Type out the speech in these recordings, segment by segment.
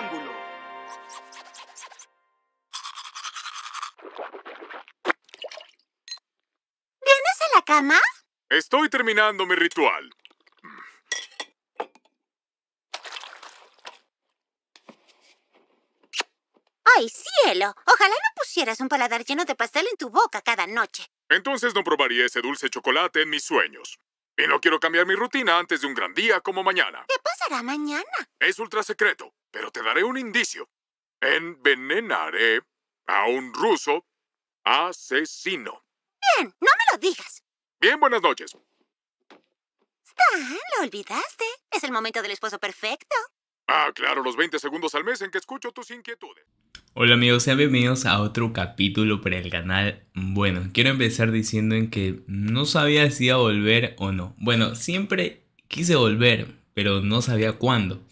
¿Vienes a la cama? Estoy terminando mi ritual. ¡Ay, cielo! Ojalá no pusieras un paladar lleno de pastel en tu boca cada noche. Entonces no probaría ese dulce chocolate en mis sueños. Y no quiero cambiar mi rutina antes de un gran día como mañana. ¿Qué pasará mañana? Es ultra secreto, pero te daré un indicio. Envenenaré a un ruso asesino. Bien, no me lo digas. Bien, buenas noches. Stan, lo olvidaste. Es el momento del esposo perfecto. Ah, claro, los 20 segundos al mes en que escucho tus inquietudes. Hola amigos, sean bienvenidos a otro capítulo para el canal. Bueno, quiero empezar diciendo en que no sabía si iba a volver o no. Bueno, siempre quise volver, pero no sabía cuándo.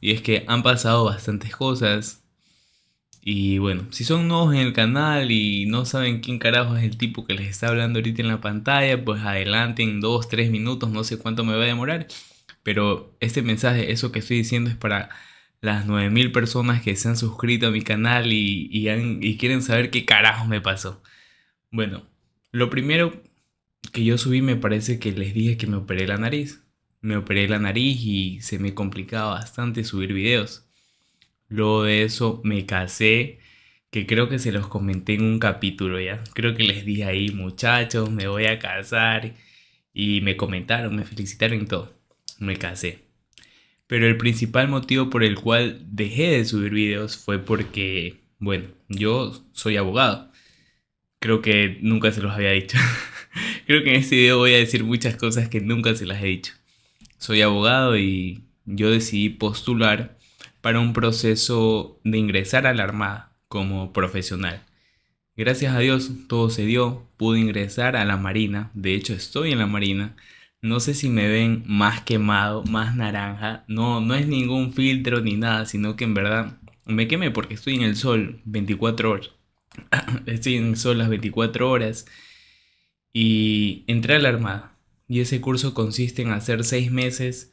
Y es que han pasado bastantes cosas. Y bueno, si son nuevos en el canal y no saben quién carajo es el tipo que les está hablando ahorita en la pantalla, pues adelante en 2, 3 minutos, no sé cuánto me va a demorar. Pero este mensaje, eso que estoy diciendo es para las 9000 personas que se han suscrito a mi canal y, quieren saber qué carajo me pasó. Bueno, lo primero que yo subí me parece que les dije que me operé la nariz. Me operé la nariz y se me complicaba bastante subir videos. Luego de eso me casé, que creo que se los comenté en un capítulo ya. Creo que les dije ahí, muchachos, me voy a casar. Y me comentaron, me felicitaron y todo. Me casé. Pero el principal motivo por el cual dejé de subir videos fue porque, bueno, yo soy abogado. Creo que nunca se los había dicho. Creo que en este video voy a decir muchas cosas que nunca se las he dicho. Soy abogado y yo decidí postular para un proceso de ingresar a la Armada como profesional. Gracias a Dios todo se dio, pude ingresar a la Marina, de hecho estoy en la Marina, no sé si me ven más quemado, más naranja. No, no es ningún filtro ni nada, sino que en verdad me quemé porque estoy en el sol 24 horas. estoy en el sol las 24 horas. Y entré a la Armada. Y ese curso consiste en hacer 6 meses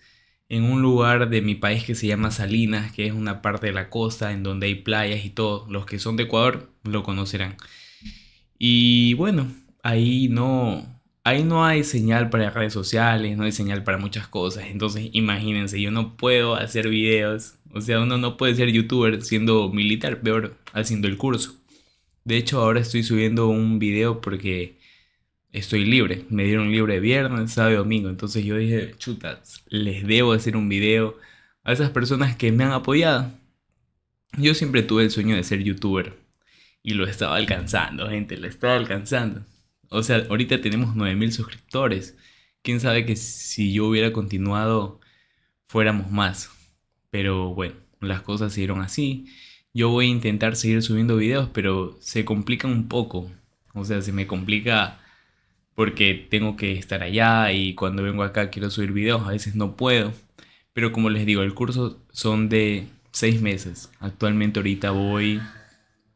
en un lugar de mi país que se llama Salinas, que es una parte de la costa en donde hay playas y todo. Los que son de Ecuador lo conocerán. Y bueno, ahí no, ahí no hay señal para redes sociales, no hay señal para muchas cosas. Entonces, imagínense, yo no puedo hacer videos. O sea, uno no puede ser youtuber siendo militar, peor, haciendo el curso. De hecho, ahora estoy subiendo un video porque estoy libre. Me dieron libre viernes, sábado y domingo. Entonces yo dije, chutas, les debo hacer un video a esas personas que me han apoyado. Yo siempre tuve el sueño de ser youtuber. Y lo estaba alcanzando, gente, lo estaba alcanzando. O sea, ahorita tenemos 9000 suscriptores. Quién sabe que si yo hubiera continuado fuéramos más. Pero bueno, las cosas siguieron así. Yo voy a intentar seguir subiendo videos, pero se complica un poco. O sea, se me complica porque tengo que estar allá y cuando vengo acá quiero subir videos, a veces no puedo. Pero como les digo, el curso son de seis meses. Actualmente ahorita voy,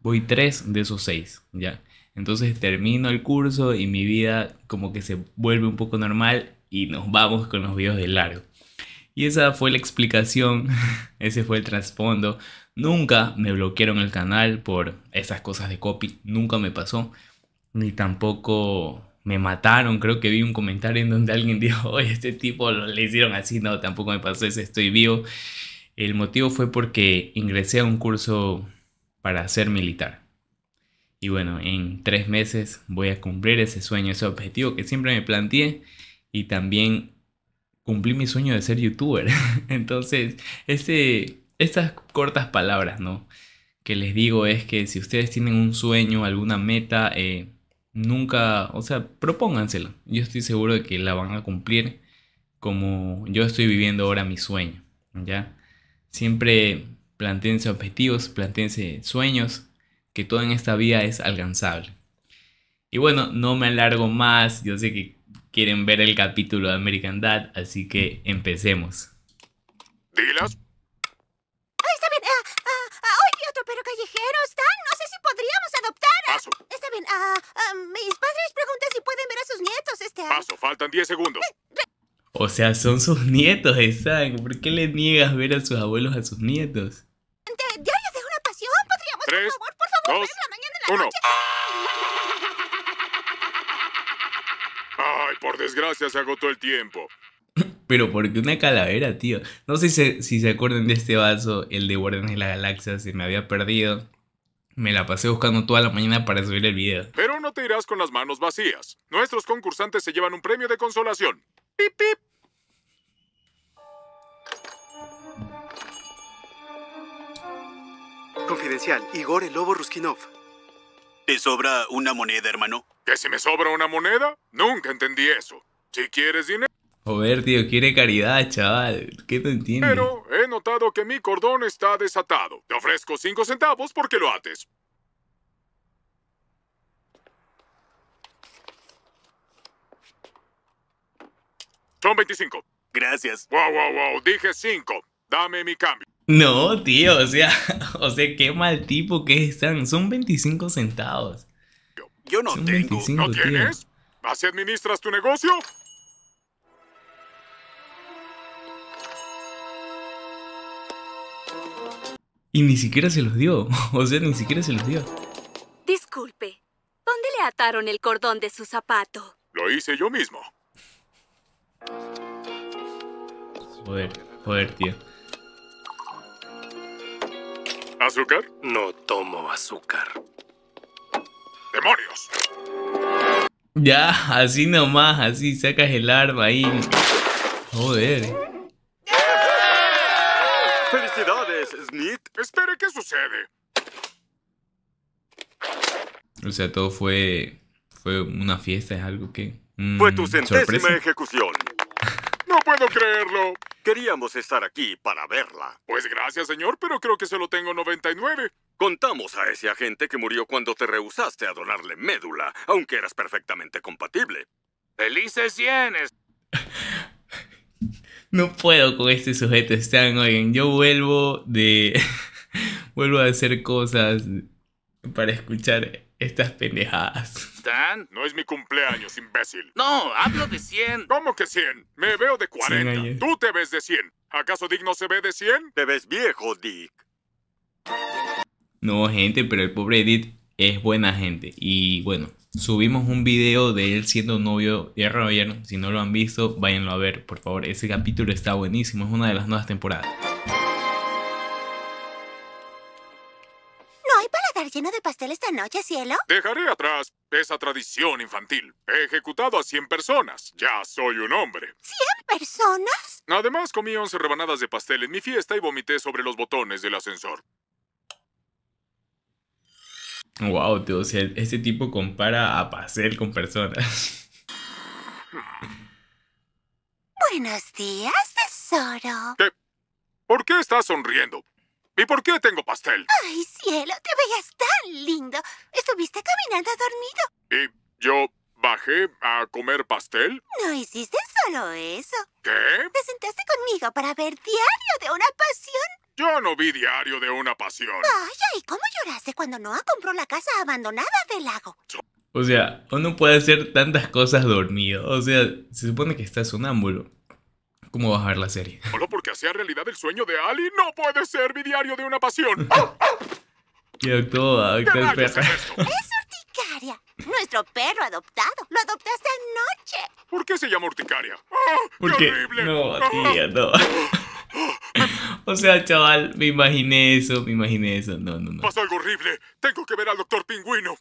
voy tres de esos seis, ¿ya? Entonces termino el curso y mi vida como que se vuelve un poco normal y nos vamos con los videos de largo. Y esa fue la explicación, ese fue el trasfondo. Nunca me bloquearon el canal por esas cosas de copy, nunca me pasó. Ni tampoco me mataron, creo que vi un comentario en donde alguien dijo, oye, este tipo lo, le hicieron así, no, tampoco me pasó ese estoy vivo. El motivo fue porque ingresé a un curso para ser militar. Y bueno, en tres meses voy a cumplir ese sueño, ese objetivo que siempre me planteé y también cumplí mi sueño de ser youtuber. Entonces, este, estas cortas palabras, ¿no? Que les digo es que si ustedes tienen un sueño, alguna meta, eh, nunca, o sea, propónganselo. Yo estoy seguro de que la van a cumplir como yo estoy viviendo ahora mi sueño, ¿ya? Siempre planteense objetivos, planteense sueños que todo en esta vida es alcanzable. Y bueno, no me alargo más, yo sé que quieren ver el capítulo de American Dad, así que empecemos. Dilas. está bien. Ah, ah, ah otro perro callejero, Stan. No sé si podríamos adoptar. Está bien. Ah, ah, mis padres preguntan si pueden ver a sus nietos este Paso, faltan 10 segundos. Eh, o sea, son sus nietos, Stan. ¿Por qué le niegas ver a sus abuelos a sus nietos? ¡Tres, por favor, por favor, dos, la mañana la uno. Ay, por desgracia se agotó el tiempo. Pero porque una calavera, tío. No sé si, se acuerdan de este vaso, el de Guardianes de la Galaxia, se me había perdido. Me la pasé buscando toda la mañana para subir el video. Pero no te irás con las manos vacías. Nuestros concursantes se llevan un premio de consolación. ¡Pip, pip! Confidencial, Igor el Lobo Ruskinov. ¿Te sobra una moneda, hermano? ¿Que si me sobra una moneda? Nunca entendí eso. Si quieres dinero... Joder, tío, quiere caridad, chaval. ¿Qué te entiendes? Pero he notado que mi cordón está desatado. Te ofrezco cinco centavos porque lo ates. Son 25. Gracias. Wow, wow, wow. Dije 5. Dame mi cambio. No, tío, o sea, o sea, qué mal tipo que están. Son 25 centavos. Yo, no tengo. ¿No tienes? ¿Así administras tu negocio? Y ni siquiera se los dio. O sea, ni siquiera se los dio. Disculpe, ¿dónde le ataron el cordón de su zapato? Lo hice yo mismo. Joder, joder, tío. ¿Azúcar? No tomo azúcar. ¡Demonios! Ya, así nomás, así sacas el arma ahí. Joder. ¡Felicidades, Smith! Espere, ¿qué sucede? O sea, todo fue. fue una fiesta, es algo que. Mm, fue tu centésima ejecución. No puedo creerlo. Queríamos estar aquí para verla. Pues gracias, señor, pero creo que lo tengo 99. Contamos a ese agente que murió cuando te rehusaste a donarle médula, aunque eras perfectamente compatible. ¡Felices cienes! no puedo con este sujeto, Stan. Oigan, yo vuelvo de. vuelvo a hacer cosas para escuchar estas pendejadas. ¿Tan? No es mi cumpleaños, imbécil. No, hablo de 100. ¿Cómo que 100? Me veo de 40. Tú te ves de 100. ¿Acaso Dick no se ve de 100? Te ves viejo, Dick. No, gente, pero el pobre Edith es buena gente. Y bueno, subimos un video de él siendo novio de Roger. Si no lo han visto, váyanlo a ver, por favor. Ese capítulo está buenísimo, es una de las nuevas temporadas. Lleno de pastel esta noche, cielo? Dejaré atrás esa tradición infantil. He ejecutado a 100 personas. Ya soy un hombre. ¿100 personas? Además, comí 11 rebanadas de pastel en mi fiesta y vomité sobre los botones del ascensor. Wow, tío, Ese tipo compara a pastel con personas. Buenos días, tesoro. ¿Por qué estás sonriendo? ¿Y por qué tengo pastel? Ay, cielo, te veías tan lindo. Estuviste caminando dormido. ¿Y yo bajé a comer pastel? No hiciste solo eso. ¿Qué? Te sentaste conmigo para ver Diario de una Pasión. Yo no vi Diario de una Pasión. Ay, ¿y cómo lloraste cuando Noah compró la casa abandonada del lago? O sea, uno puede hacer tantas cosas dormido. O sea, se supone que un sonámbulo cómo vas a ver la serie. Solo porque hacía realidad el sueño de Ali, no puede ser mi diario de una pasión. ¡Qué todo! Qué Es urticaria. Nuestro perro adoptado. Lo adoptaste anoche. ¿Por qué se llama urticaria? ¡Ah, qué? Horrible. No, ¡Ah! tía, no. O sea, chaval, me imaginé eso, me imaginé eso. No, no, no. Pasó algo horrible. Tengo que ver al doctor pingüino.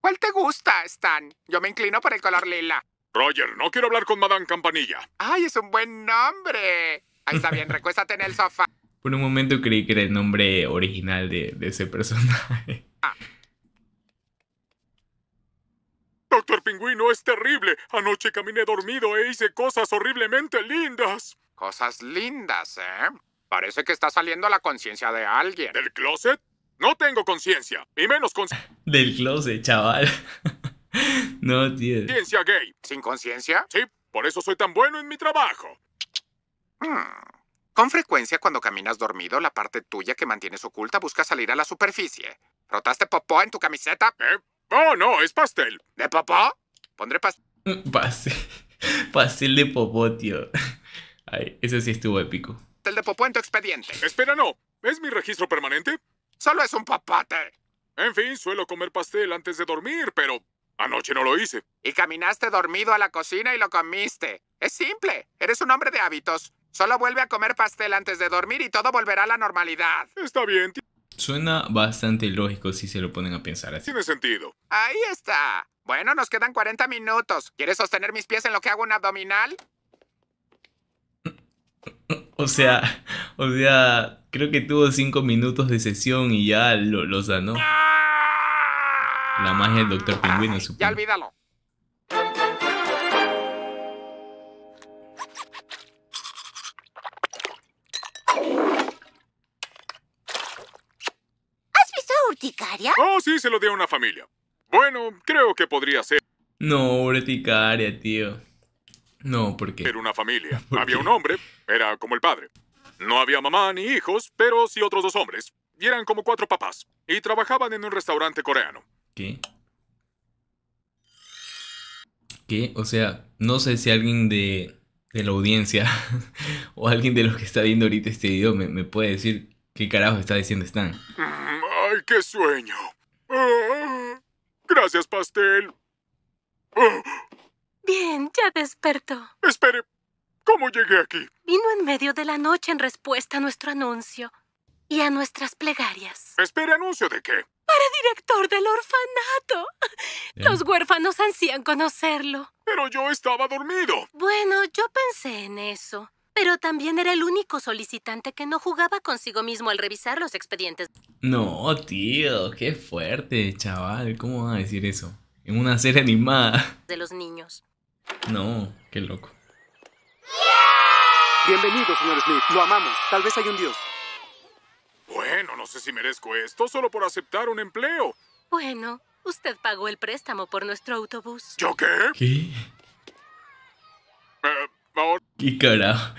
¿Cuál te gusta, Stan? Yo me inclino por el color lila. Roger, no quiero hablar con Madame Campanilla. ¡Ay, es un buen nombre! Ahí está bien, recuéstate en el sofá. Por un momento creí que era el nombre original de, ese personaje. Doctor Pingüino es terrible. Anoche caminé dormido e hice cosas horriblemente lindas. Cosas lindas, ¿eh? Parece que está saliendo la conciencia de alguien. ¿Del closet? No tengo conciencia, y menos conciencia. Del closet, chaval. No, tío. Ciencia gay. ¿Sin conciencia? Sí, por eso soy tan bueno en mi trabajo. Hmm. Con frecuencia cuando caminas dormido, la parte tuya que mantienes oculta busca salir a la superficie. ¿Rotaste popó en tu camiseta? ¿Eh? Oh, no, es pastel. ¿De popó? Pondré pastel. Pastel. de popó, tío. Ay, ese sí estuvo épico. ¿Pastel de popó en tu expediente. Espera, no. ¿Es mi registro permanente? Solo es un papate. En fin, suelo comer pastel antes de dormir, pero Anoche no lo hice. Y caminaste dormido a la cocina y lo comiste. Es simple. Eres un hombre de hábitos. Solo vuelve a comer pastel antes de dormir y todo volverá a la normalidad. Está bien. Suena bastante lógico si se lo ponen a pensar así. Tiene sentido. Ahí está. Bueno, nos quedan 40 minutos. ¿Quieres sostener mis pies en lo que hago un abdominal? O sea, o sea, creo que tuvo 5 minutos de sesión y ya lo, sanó. ¡Ah! La magia del Doctor Pingüino, supongo. Ya olvídalo. ¿Has visto Urticaria? Oh, sí, se lo dio a una familia. Bueno, creo que podría ser. No, Urticaria, tío. No, ¿por qué? Era una familia. Había un hombre, era como el padre. No había mamá ni hijos, pero sí otros dos hombres. Y eran como cuatro papás. Y trabajaban en un restaurante coreano. ¿Qué? ¿Qué? O sea, no sé si alguien de, la audiencia o alguien de los que está viendo ahorita este video me, puede decir qué carajo está diciendo Stan. ¡Ay, qué sueño! Ah, gracias, pastel. Ah. Bien, ya despertó. Espere, ¿cómo llegué aquí? Vino en medio de la noche en respuesta a nuestro anuncio y a nuestras plegarias. ¿Espere anuncio de qué? para director del orfanato. Los huérfanos ansían conocerlo. Pero yo estaba dormido. Bueno, yo pensé en eso. Pero también era el único solicitante que no jugaba consigo mismo al revisar los expedientes. No, tío, qué fuerte, chaval. ¿Cómo va a decir eso? En una serie animada. De los niños. No, qué loco. Bienvenido, señor Smith. Lo amamos. Tal vez hay un dios. Bueno, no sé si merezco esto solo por aceptar un empleo. Bueno, usted pagó el préstamo por nuestro autobús. ¿Yo qué? ¿Qué? Eh, ¿Qué carajo?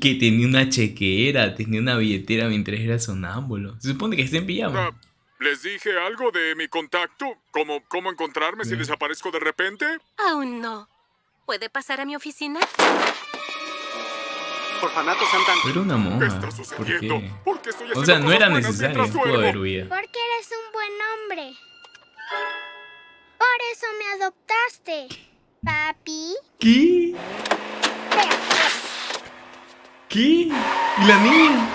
Que tenía una chequera, tenía una billetera mientras era sonámbulo. Se supone que está en pijama. Ah, ¿Les dije algo de mi contacto? ¿Cómo, cómo encontrarme si desaparezco eh. de repente? Aún no. ¿Puede pasar a mi oficina? ¿Pero Santa Ana. una monja. Está sucediendo. ¿Por qué? Porque estoy o sea, no era necesario. Pudo haber huido. Porque eres un buen hombre. Por eso me adoptaste. Papi. ¿Qué? ¿Qué? ¿Y la niña?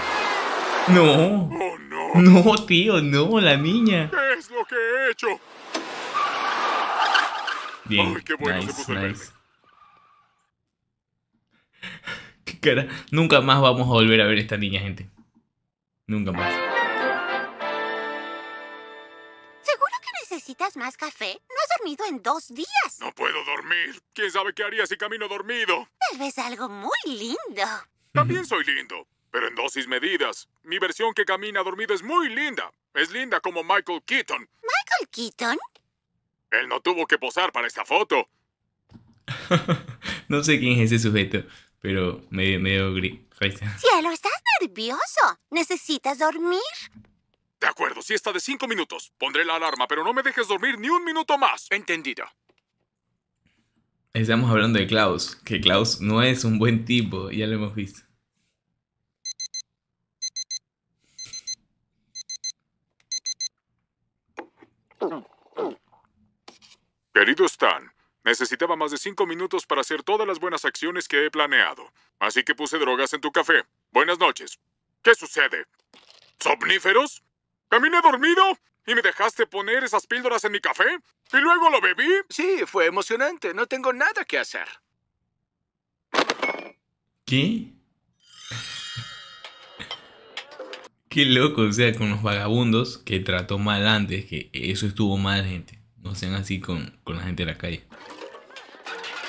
Oh, no. no. tío, no, la niña. ¿Qué es lo que he hecho? Bien, Ay, qué bueno nice, se puso nice. nunca más vamos a volver a ver esta niña, gente. Nunca más. ¿Seguro que necesitas más café? No has dormido en dos días. No puedo dormir. ¿Quién sabe qué haría si camino dormido? Tal vez algo muy lindo. También soy lindo, pero en dosis medidas. Mi versión que camina dormido es muy linda. Es linda como Michael Keaton. ¿Michael Keaton? Él no tuvo que posar para esta foto. no sé quién es ese sujeto pero medio, dio gris. Cielo, ¿estás nervioso? ¿Necesitas dormir? De acuerdo, si está de cinco minutos. Pondré la alarma, pero no me dejes dormir ni un minuto más. Entendido. Estamos hablando de Klaus, que Klaus no es un buen tipo, ya lo hemos visto. Querido Stan, Necesitaba más de cinco minutos para hacer todas las buenas acciones que he planeado. Así que puse drogas en tu café. Buenas noches. ¿Qué sucede? ¿Somníferos? ¿Caminé dormido? ¿Y me dejaste poner esas píldoras en mi café? ¿Y luego lo bebí? Sí, fue emocionante. No tengo nada que hacer. ¿Qué? Qué loco, o sea, con los vagabundos que trató mal antes, que eso estuvo mal, gente. No sean así con, con la gente de la calle.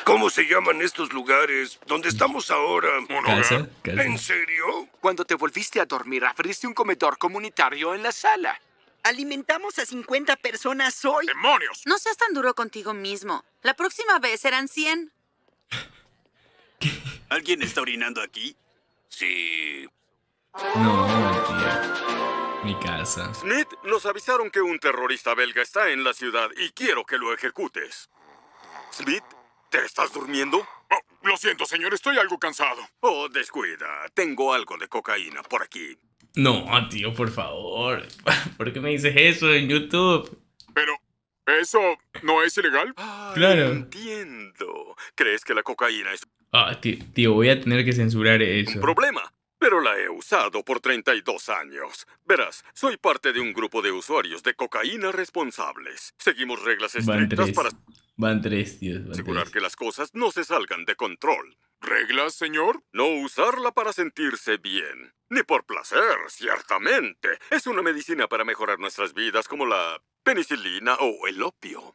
¿Cómo se llaman estos lugares? ¿Dónde estamos ahora? ¿En serio? Cuando te volviste a dormir, abriste un comedor comunitario en la sala. Alimentamos a 50 personas hoy. ¡Demonios! No seas tan duro contigo mismo. La próxima vez serán 100. ¿Alguien está orinando aquí? Sí. No, Mi casa. Smith, nos avisaron que un terrorista belga está en la ciudad y quiero que lo ejecutes. Smith, ¿Te estás durmiendo? Oh, lo siento, señor. Estoy algo cansado. Oh, descuida. Tengo algo de cocaína por aquí. No, ah, tío, por favor. ¿Por qué me dices eso en YouTube? Pero, ¿eso no es ilegal? Ah, claro. Entiendo. ¿Crees que la cocaína es... Ah, tío, tío, voy a tener que censurar eso. Un problema pero la he usado por 32 años. Verás, soy parte de un grupo de usuarios de cocaína responsables. Seguimos reglas estrictas para... Van tres, tío. Asegurar que las cosas no se salgan de control. ¿Reglas, señor? No usarla para sentirse bien. Ni por placer, ciertamente. Es una medicina para mejorar nuestras vidas como la penicilina o el opio.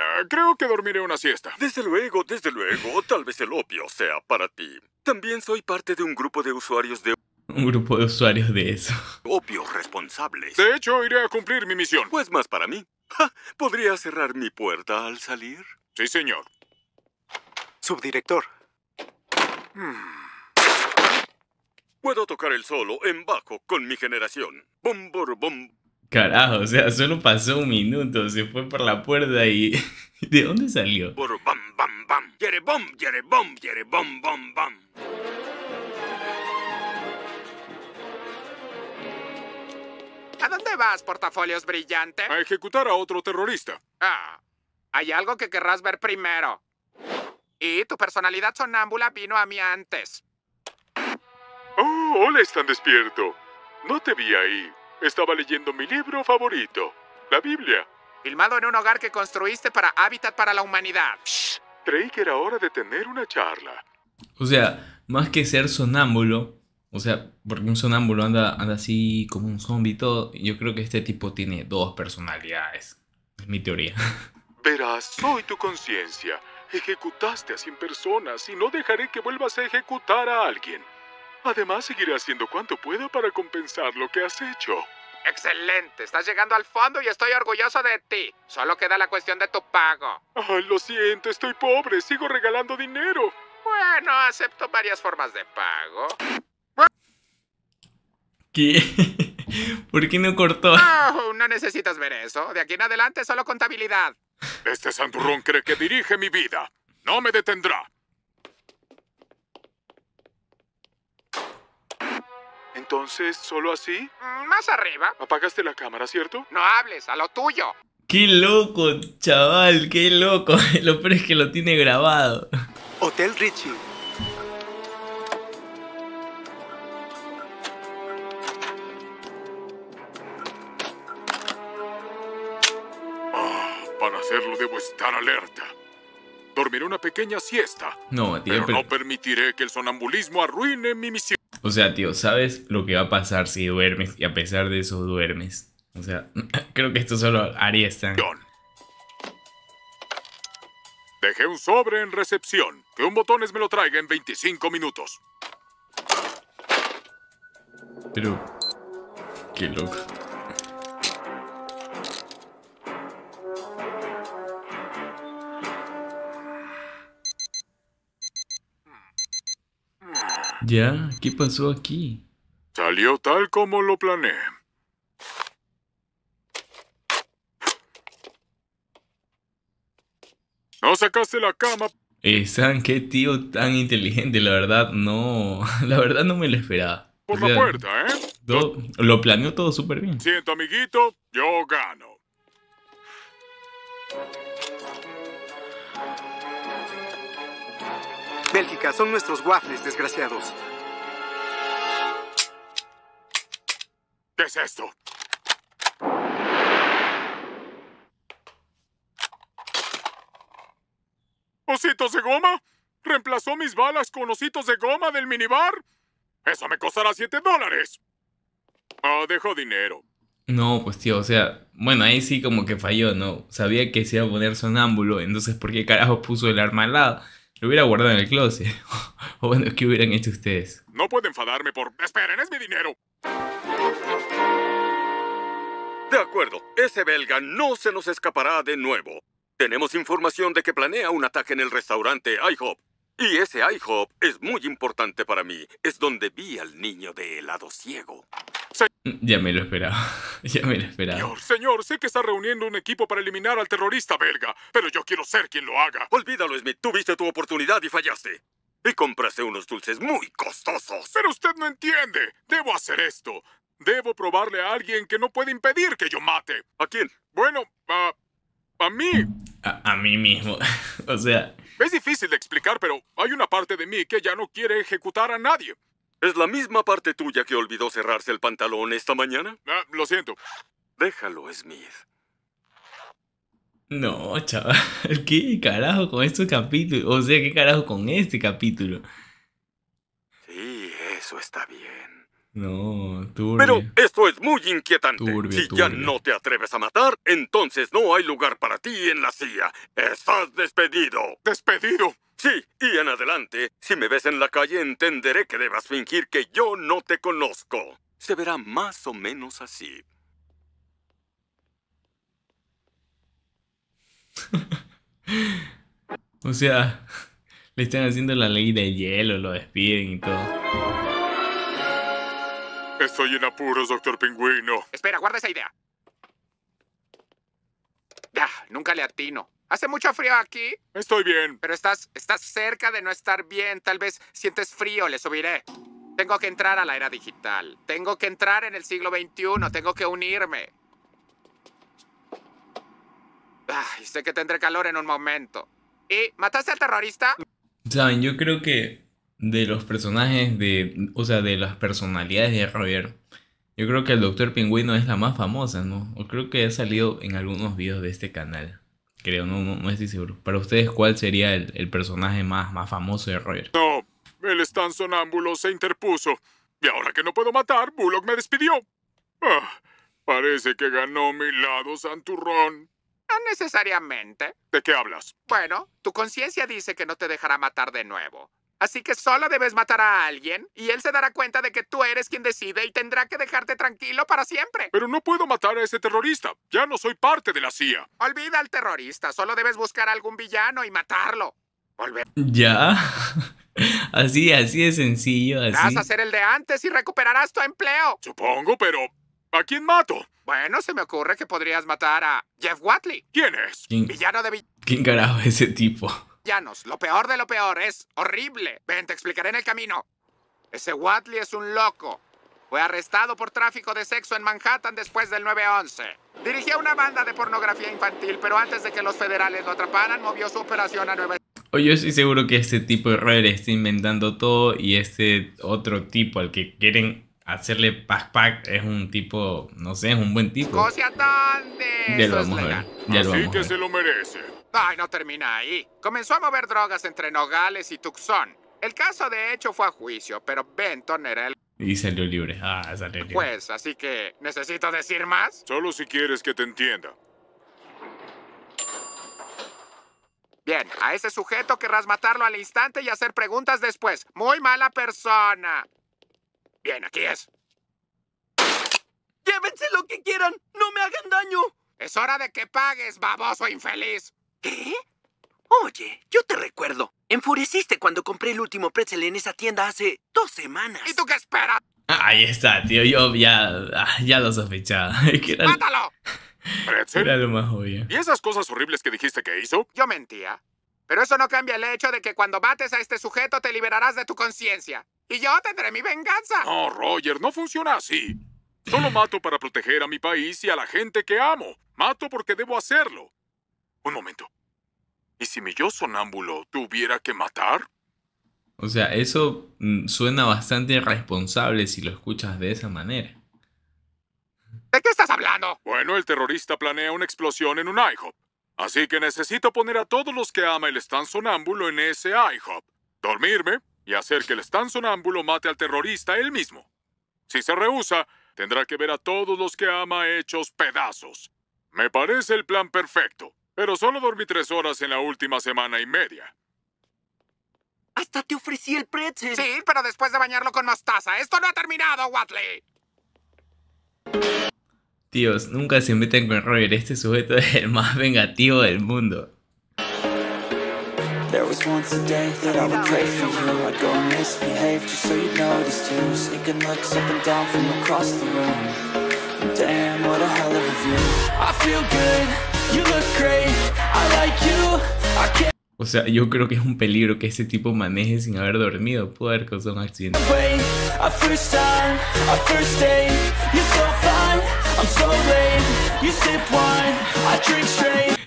Ah, creo que dormiré una siesta. Desde luego, desde luego. Tal vez el opio sea para ti. También soy parte de un grupo de usuarios de... Un grupo de usuarios de eso. Opio responsables. De hecho, iré a cumplir mi misión. Pues más para mí. ¿Podría cerrar mi puerta al salir? Sí, señor. Subdirector. Hmm. Puedo tocar el solo en bajo con mi generación. Bom, bor, Carajo, o sea, solo pasó un minuto, se fue por la puerta y... ¿De dónde salió? Bor, bam, bam, bam. Yere, bom, yere, bom, yere, bom, bom, bam. vas, portafolios brillantes. A ejecutar a otro terrorista. Ah, hay algo que querrás ver primero. Y tu personalidad sonámbula vino a mí antes. Oh, hola, están despierto. No te vi ahí. Estaba leyendo mi libro favorito, la Biblia. Filmado en un hogar que construiste para Hábitat para la Humanidad. Creí que era hora de tener una charla. O sea, más que ser sonámbulo, o sea, porque un sonámbulo anda, anda así como un zombie y todo. Yo creo que este tipo tiene dos personalidades. Es mi teoría. Verás, soy tu conciencia. Ejecutaste a 100 personas y no dejaré que vuelvas a ejecutar a alguien. Además, seguiré haciendo cuanto pueda para compensar lo que has hecho. Excelente, estás llegando al fondo y estoy orgulloso de ti. Solo queda la cuestión de tu pago. Ay, ah, lo siento, estoy pobre, sigo regalando dinero. Bueno, acepto varias formas de pago. ¿Por qué no cortó? Ah, no necesitas ver eso. De aquí en adelante solo contabilidad. Este sandurrón cree que dirige mi vida. No me detendrá. Entonces, ¿solo así? Mm, más arriba. Apagaste la cámara, ¿cierto? No hables, a lo tuyo. Qué loco, chaval, qué loco. Lo peor es que lo tiene grabado. Hotel Richie. alerta. Dormiré una pequeña siesta. No, tío, pero, no permitiré que el sonambulismo arruine mi misión. O sea, tío, ¿sabes lo que va a pasar si duermes y a pesar de eso duermes? O sea, creo que esto solo haría Dejé un sobre en recepción. Que un botones me lo traiga en 25 minutos. Pero... Qué loco. Ya, ¿qué pasó aquí? Salió tal como lo planeé. No sacaste la cama. Eh, qué tío tan inteligente? La verdad, no. La verdad no me lo esperaba. Por la puerta, ¿eh? lo planeó todo súper bien. Siento, amiguito, yo gano. son nuestros waffles desgraciados. ¿Qué es esto? ¿Ositos de goma? ¿Reemplazó mis balas con ositos de goma del minibar? Eso me costará 7 dólares. Ah, oh, dejo dinero. No, pues tío, o sea, bueno, ahí sí como que falló, ¿no? Sabía que se iba a poner sonámbulo, entonces ¿por qué carajo puso el arma al lado? Lo hubiera guardado en el closet. o bueno, ¿qué hubieran hecho ustedes? No puedo enfadarme por... Esperen, es mi dinero. De acuerdo, ese belga no se nos escapará de nuevo. Tenemos información de que planea un ataque en el restaurante IHOP. Y ese IHOP es muy importante para mí. Es donde vi al niño de helado ciego. Ya me lo esperaba. Ya me lo esperaba. Señor, señor, sé que está reuniendo un equipo para eliminar al terrorista belga, pero yo quiero ser quien lo haga. Olvídalo, Smith. Tuviste tu oportunidad y fallaste. Y compraste unos dulces muy costosos. Pero usted no entiende. Debo hacer esto. Debo probarle a alguien que no puede impedir que yo mate. ¿A quién? Bueno, a... a mí. A, a mí mismo. o sea... Es difícil de explicar, pero hay una parte de mí que ya no quiere ejecutar a nadie. ¿Es la misma parte tuya que olvidó cerrarse el pantalón esta mañana? Ah, lo siento. Déjalo, Smith. No, chaval. ¿Qué carajo con este capítulo? O sea, ¿qué carajo con este capítulo? Sí, eso está bien. No, turbio. Pero esto es muy inquietante. si ya no te atreves a matar, entonces no hay lugar para ti en la CIA. Estás despedido. ¿Despedido? Sí, y en adelante, si me ves en la calle entenderé que debas fingir que yo no te conozco. Se verá más o menos así. o sea, le están haciendo la ley de hielo, lo despiden y todo. Estoy en apuros, doctor Pingüino. Espera, guarda esa idea. nunca le atino. Hace mucho frío aquí. Estoy bien. Pero estás, estás cerca de no estar bien. Tal vez sientes frío, le subiré. Tengo que entrar a la era digital. Tengo que entrar en el siglo XXI. Tengo que unirme. Ay, sé que tendré calor en un momento. ¿Y mataste al terrorista? Saben, yo creo que de los personajes de. O sea, de las personalidades de Roger. Yo creo que el Doctor Pingüino es la más famosa, ¿no? O creo que ha salido en algunos videos de este canal. Creo, no, estoy seguro. Para ustedes, ¿cuál sería el, personaje más, más famoso de Roger? No, el Stan Sonámbulo se interpuso. Y ahora que no puedo matar, Bullock me despidió. Ah, parece que ganó mi lado Santurrón. No necesariamente. ¿De qué hablas? Bueno, tu conciencia dice que no te dejará matar de nuevo. Así que solo debes matar a alguien y él se dará cuenta de que tú eres quien decide y tendrá que dejarte tranquilo para siempre. Pero no puedo matar a ese terrorista. Ya no soy parte de la CIA. Olvida al terrorista. Solo debes buscar a algún villano y matarlo. Volver. Ya. así, así de sencillo. Vas a ser el de antes y recuperarás tu empleo. Supongo, pero ¿A quién mato? Bueno, se me ocurre que podrías matar a Jeff Watley. ¿Quién es? Villano de ¿Quién carajo es ese tipo? Lo peor de lo peor. Es horrible. Ven, te explicaré en el camino. Ese Watley es un loco. Fue arrestado por tráfico de sexo en Manhattan después del 9-11. Dirigía una banda de pornografía infantil, pero antes de que los federales lo atraparan, movió su operación a Nueva York. Yo estoy seguro que este tipo de le está inventando todo y este otro tipo al que quieren hacerle pack-pack es un tipo, no sé, es un buen tipo. Escocia, ¿dónde? Ya lo vamos a Así que se lo merece. Ay, no termina ahí. Comenzó a mover drogas entre Nogales y Tucson. El caso de hecho fue a juicio, pero Benton era el... Y salió libre. Ah, salió libre. Pues, así que, ¿necesito decir más? Solo si quieres que te entienda. Bien, a ese sujeto querrás matarlo al instante y hacer preguntas después. Muy mala persona. Bien, aquí es. Llévense lo que quieran, no me hagan daño. Es hora de que pagues, baboso infeliz. ¿Qué? Oye, yo te recuerdo. Enfureciste cuando compré el último pretzel en esa tienda hace dos semanas. ¿Y tú qué esperas? Ahí está, tío. Yo ya, ah, ya lo sospechaba. ¡Mátalo! ¿Pretzel? Era lo más obvio. ¿Y esas cosas horribles que dijiste que hizo? Yo mentía. Pero eso no cambia el hecho de que cuando mates a este sujeto te liberarás de tu conciencia. Y yo tendré mi venganza. No, Roger, no funciona así. Solo mato para proteger a mi país y a la gente que amo. Mato porque debo hacerlo. Un momento. ¿Y si mi yo sonámbulo tuviera que matar? O sea, eso mm, suena bastante irresponsable si lo escuchas de esa manera. ¿De qué estás hablando? Bueno, el terrorista planea una explosión en un IHOP. Así que necesito poner a todos los que ama el Stan Sonámbulo en ese IHOP. Dormirme y hacer que el Stan Sonámbulo mate al terrorista él mismo. Si se rehúsa, tendrá que ver a todos los que ama hechos pedazos. Me parece el plan perfecto. Pero solo dormí tres horas en la última semana y media. Hasta te ofrecí el pretzel. Sí, pero después de bañarlo con mostaza. Esto no ha terminado, Watley. Tíos, nunca se meten con Roger. Este sujeto es el más vengativo del mundo. There was once a day that I would pray for you I'd go and misbehave just so you'd notice too Sneaking looks up and down from across the room Damn, what a hell of a view I feel good o sea, yo creo que es un peligro que ese tipo maneje sin haber dormido. Puede haber causado un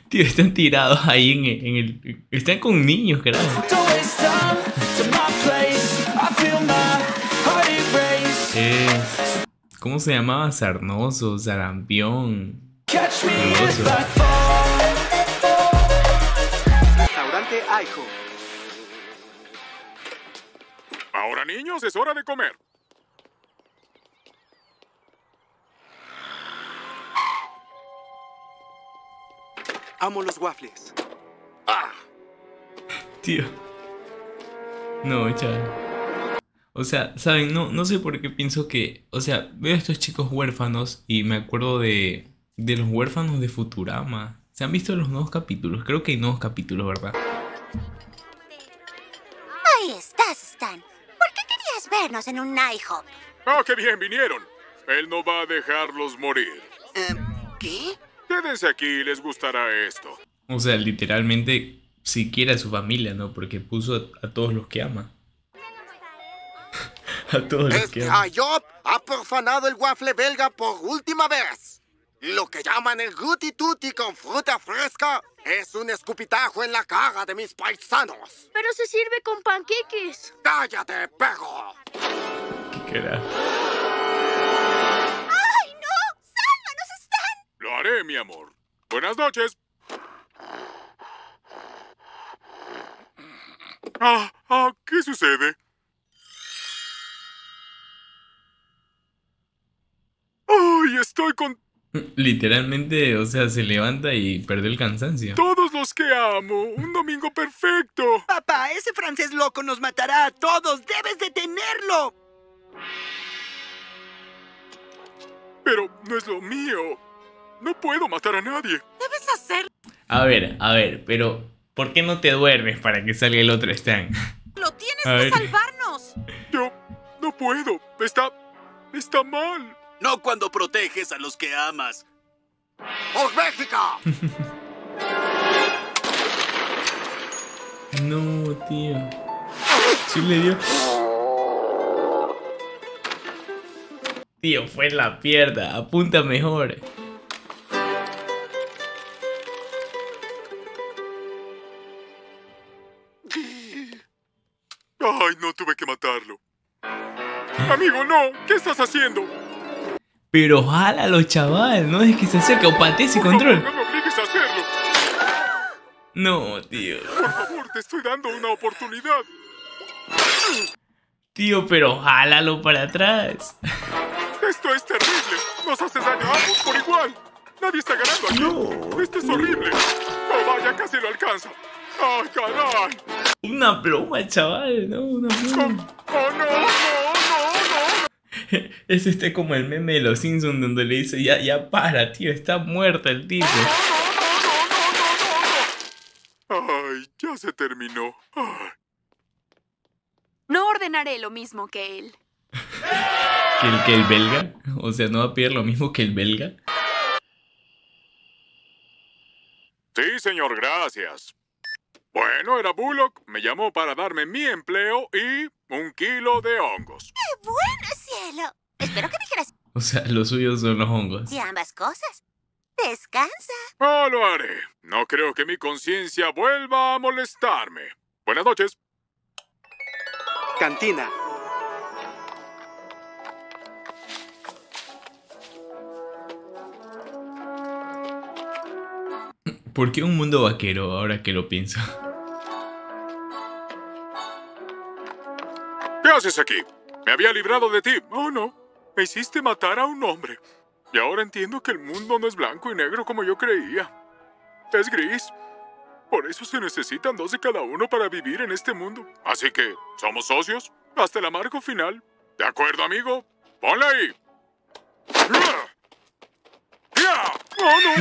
Tío, están tirados ahí en el, Están con niños, carajo. ¿Cómo se llamaba? Sarnoso, Sarampión. Catch me if Restaurante Aiko. Ahora niños, es hora de comer. Amo los waffles. ¡Ah! Tío. No, ya. O sea, saben, no, no sé por qué pienso que. O sea, veo a estos chicos huérfanos y me acuerdo de de los huérfanos de Futurama. ¿Se han visto los nuevos capítulos? Creo que hay nuevos capítulos, ¿verdad? Ahí estás, Stan. ¿Por qué querías vernos en un IHOP? ¡Oh, ah, qué bien vinieron! Él no va a dejarlos morir. Em, ¿Qué? Quédense aquí les gustará esto. O sea, literalmente siquiera su familia, ¿no? Porque puso a, todos los que ama. a todos los que este ama. Ayop ha profanado el waffle belga por última vez. Lo que llaman el guti tutti con fruta fresca es un escupitajo en la cara de mis paisanos. Pero se sirve con panqueques. ¡Cállate, pego. ¿Qué queda? ¡Ay, no! ¡Sálvanos, están. Lo haré, mi amor. Buenas noches. Ah, ah, ¿qué sucede? ¡Ay, estoy con Literalmente, o sea, se levanta y perde el cansancio. Todos los que amo, un domingo perfecto. Papá, ese francés loco nos matará a todos, debes detenerlo. Pero no es lo mío. No puedo matar a nadie. Debes hacerlo. A ver, a ver, pero ¿por qué no te duermes para que salga el otro Stan? Lo tienes que salvarnos. Yo no puedo. Está está mal no cuando proteges a los que amas. México! no, tío. Sí le dio. Tío, fue la pierda. Apunta mejor. Ay, no tuve que matarlo. Amigo, no. ¿Qué estás haciendo? Pero jálalo, chaval, no dejes que se acerque, pate ese control. no hacerlo. No, tío. Por favor, te estoy dando una oportunidad. Tío, pero jálalo para atrás. Esto es terrible. Nos hace daño a ambos por igual. Nadie está ganando aquí. No. Esto es horrible. No vaya, casi lo alcanza. Ay, ¡Ah, caray! Una pluma, chaval, no, una pluma. Oh, oh no, no. Es este como el meme de los Simpsons donde le dice, ya, ya para, tío, está muerta el tipo. Ay, ya se terminó. No ordenaré lo mismo que él. ¿Que el, ¿Que el belga? O sea, ¿no va a pedir lo mismo que el belga? Sí, señor, gracias. Bueno, era Bullock, me llamó para darme mi empleo y un kilo de hongos. Espero que dijeras. O sea, los suyos son los hongos. Y ambas cosas. Descansa. Oh, lo haré. No creo que mi conciencia vuelva a molestarme. Buenas noches. Cantina. ¿Por qué un mundo vaquero ahora que lo pienso? ¿Qué haces aquí? Me había librado de ti. Oh, no. Me hiciste matar a un hombre. Y ahora entiendo que el mundo no es blanco y negro como yo creía. Es gris. Por eso se necesitan dos de cada uno para vivir en este mundo. Así que, ¿somos socios? Hasta el amargo final. ¿De acuerdo, amigo? ¡Ponla ahí!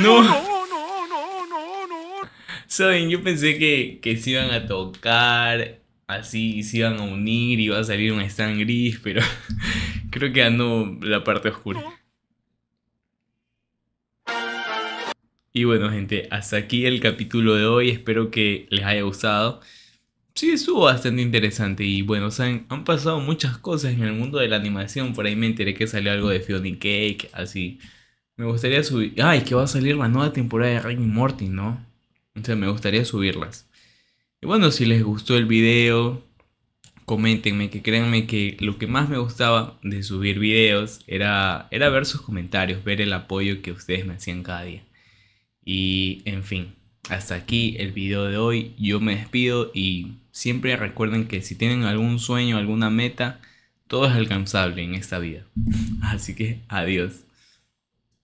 no, no, no, no, no, no, no! yo pensé que, que se iban a tocar así se iban a unir, y iba a salir un stand gris, pero creo que andó la parte oscura. Y bueno gente, hasta aquí el capítulo de hoy, espero que les haya gustado. Sí, estuvo bastante interesante y bueno, han pasado muchas cosas en el mundo de la animación, por ahí me enteré que salió algo de Fiona Cake, así. Me gustaría subir... Ay, que va a salir la nueva temporada de Rick y Morty, ¿no? O sea, me gustaría subirlas. Y bueno, si les gustó el video, coméntenme que créanme que lo que más me gustaba de subir videos era, era ver sus comentarios, ver el apoyo que ustedes me hacían cada día. Y en fin, hasta aquí el video de hoy. Yo me despido y siempre recuerden que si tienen algún sueño, alguna meta, todo es alcanzable en esta vida. Así que adiós.